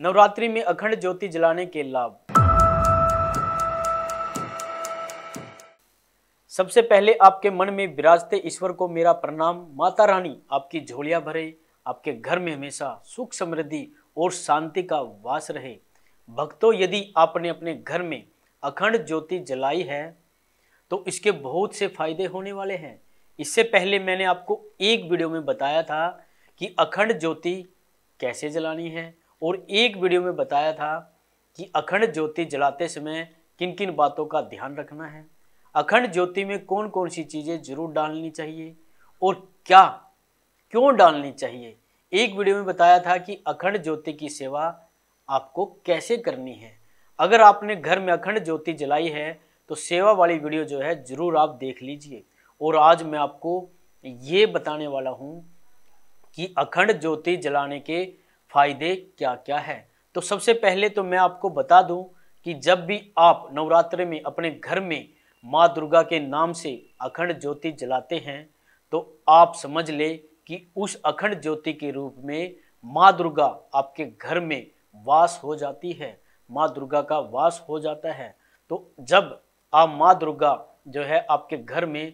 नवरात्रि में अखंड ज्योति जलाने के लाभ सबसे पहले आपके मन में विराजते ईश्वर को मेरा प्रणाम माता रानी आपकी झोलियां भरे आपके घर में हमेशा सुख समृद्धि और शांति का वास रहे भक्तों यदि आपने अपने घर में अखंड ज्योति जलाई है तो इसके बहुत से फायदे होने वाले हैं इससे पहले मैंने आपको एक वीडियो में बताया था कि अखंड ज्योति कैसे जलानी है और एक वीडियो में बताया था कि अखंड ज्योति जलाते समय किन किन बातों का ध्यान रखना है अखंड ज्योति में कौन कौन सी चीज़ें जरूर डालनी चाहिए और क्या क्यों डालनी चाहिए एक वीडियो में बताया था कि अखंड ज्योति की सेवा आपको कैसे करनी है अगर आपने घर में अखंड ज्योति जलाई है तो सेवा वाली वीडियो जो है ज़रूर आप देख लीजिए और आज मैं आपको ये बताने वाला हूँ कि अखंड ज्योति जलाने के फ़ायदे क्या क्या है तो सबसे पहले तो मैं आपको बता दूं कि जब भी आप नवरात्र में अपने घर में माँ दुर्गा के नाम से अखंड ज्योति जलाते हैं तो आप समझ ले कि उस अखंड ज्योति के रूप में माँ दुर्गा आपके घर में वास हो जाती है माँ दुर्गा का वास हो जाता है तो जब आप माँ दुर्गा जो है आपके घर में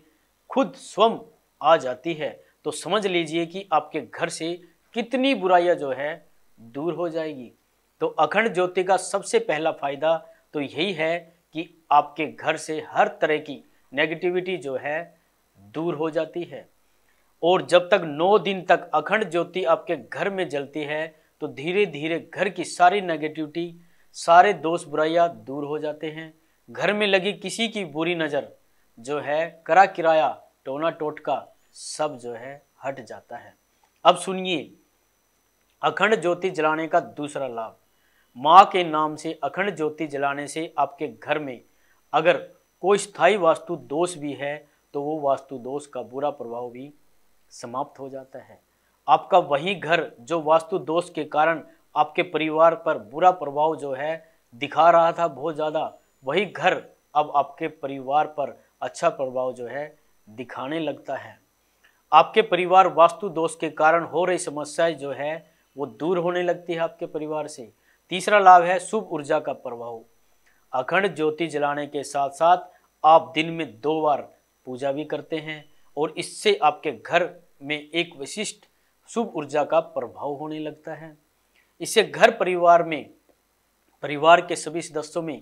खुद स्वयं आ जाती है तो समझ लीजिए कि आपके घर से कितनी बुराइयां जो है दूर हो जाएगी तो अखंड ज्योति का सबसे पहला फायदा तो यही है कि आपके घर से हर तरह की नेगेटिविटी जो है दूर हो जाती है और जब तक नौ दिन तक अखंड ज्योति आपके घर में जलती है तो धीरे धीरे घर की सारी नेगेटिविटी सारे दोष बुराइयाँ दूर हो जाते हैं घर में लगी किसी की बुरी नज़र जो है करा किराया टोना टोटका सब जो है हट जाता है अब सुनिए अखंड ज्योति जलाने का दूसरा लाभ माँ के नाम से अखंड ज्योति जलाने से आपके घर में अगर कोई स्थायी वास्तु दोष भी है तो वो वास्तु दोष का बुरा प्रभाव भी समाप्त हो जाता है आपका वही घर जो वास्तु दोष के कारण आपके परिवार पर बुरा प्रभाव जो है दिखा रहा था बहुत ज़्यादा वही घर अब आपके परिवार पर अच्छा प्रभाव जो है दिखाने लगता है आपके परिवार वास्तु दोष के कारण हो रही समस्याएं जो है वो दूर होने लगती है आपके परिवार से तीसरा लाभ है शुभ ऊर्जा का प्रभाव अखंड ज्योति जलाने के साथ साथ आप दिन में दो बार पूजा भी करते हैं और इससे आपके घर में एक विशिष्ट शुभ ऊर्जा का प्रभाव होने लगता है इससे घर परिवार में परिवार के सभी सदस्यों में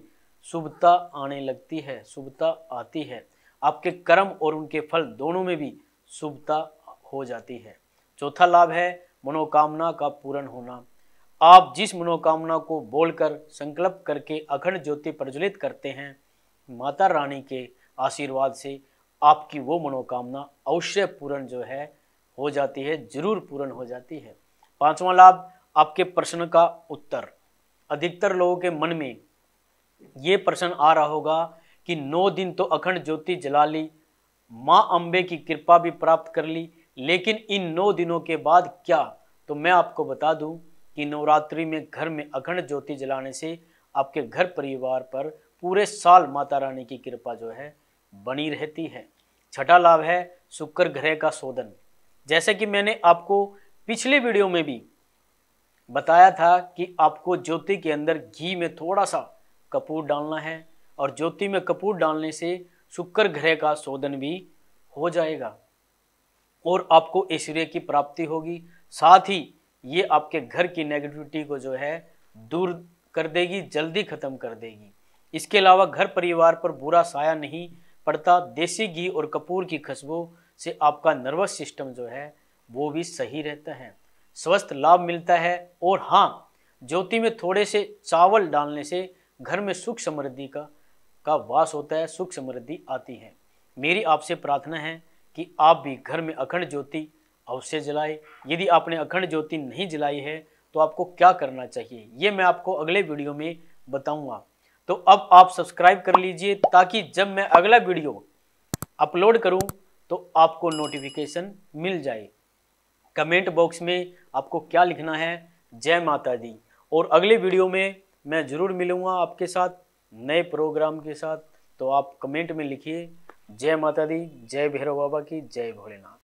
शुभता आने लगती है शुभता आती है आपके कर्म और उनके फल दोनों में भी शुभता हो जाती है चौथा लाभ है मनोकामना का पूर्ण होना आप जिस मनोकामना को बोलकर संकल्प करके अखंड ज्योति प्रज्वलित करते हैं माता रानी के आशीर्वाद से आपकी वो मनोकामना अवश्य पूर्ण जो है हो जाती है जरूर पूर्ण हो जाती है पांचवा लाभ आपके प्रश्न का उत्तर अधिकतर लोगों के मन में ये प्रश्न आ रहा होगा कि नौ दिन तो अखंड ज्योति जला ली माँ अम्बे की कृपा भी प्राप्त कर ली लेकिन इन नौ दिनों के बाद क्या तो मैं आपको बता दूं कि नवरात्रि में घर में अखंड ज्योति जलाने से आपके घर परिवार पर पूरे साल माता रानी की कृपा जो है बनी रहती है छठा लाभ है शुक्र ग्रह का शोधन जैसे कि मैंने आपको पिछले वीडियो में भी बताया था कि आपको ज्योति के अंदर घी में थोड़ा सा कपूर डालना है और ज्योति में कपूर डालने से शुक्र ग्रह का शोधन भी हो जाएगा और आपको ऐश्वर्य की प्राप्ति होगी साथ ही ये आपके घर की नेगेटिविटी को जो है दूर कर देगी जल्दी ख़त्म कर देगी इसके अलावा घर परिवार पर बुरा साया नहीं पड़ता देसी घी और कपूर की खुशबू से आपका नर्वस सिस्टम जो है वो भी सही रहता है स्वस्थ लाभ मिलता है और हाँ ज्योति में थोड़े से चावल डालने से घर में सुख समृद्धि का का वास होता है सुख समृद्धि आती है मेरी आपसे प्रार्थना है कि आप भी घर में अखंड ज्योति अवश्य जलाएं यदि आपने अखंड ज्योति नहीं जलाई है तो आपको क्या करना चाहिए ये मैं आपको अगले वीडियो में बताऊंगा तो अब आप सब्सक्राइब कर लीजिए ताकि जब मैं अगला वीडियो अपलोड करूं तो आपको नोटिफिकेशन मिल जाए कमेंट बॉक्स में आपको क्या लिखना है जय माता दी और अगले वीडियो में मैं ज़रूर मिलूँगा आपके साथ नए प्रोग्राम के साथ तो आप कमेंट में लिखिए જય માતાદી જય ભૈરવ બાબા કી જય ભોલેનાથ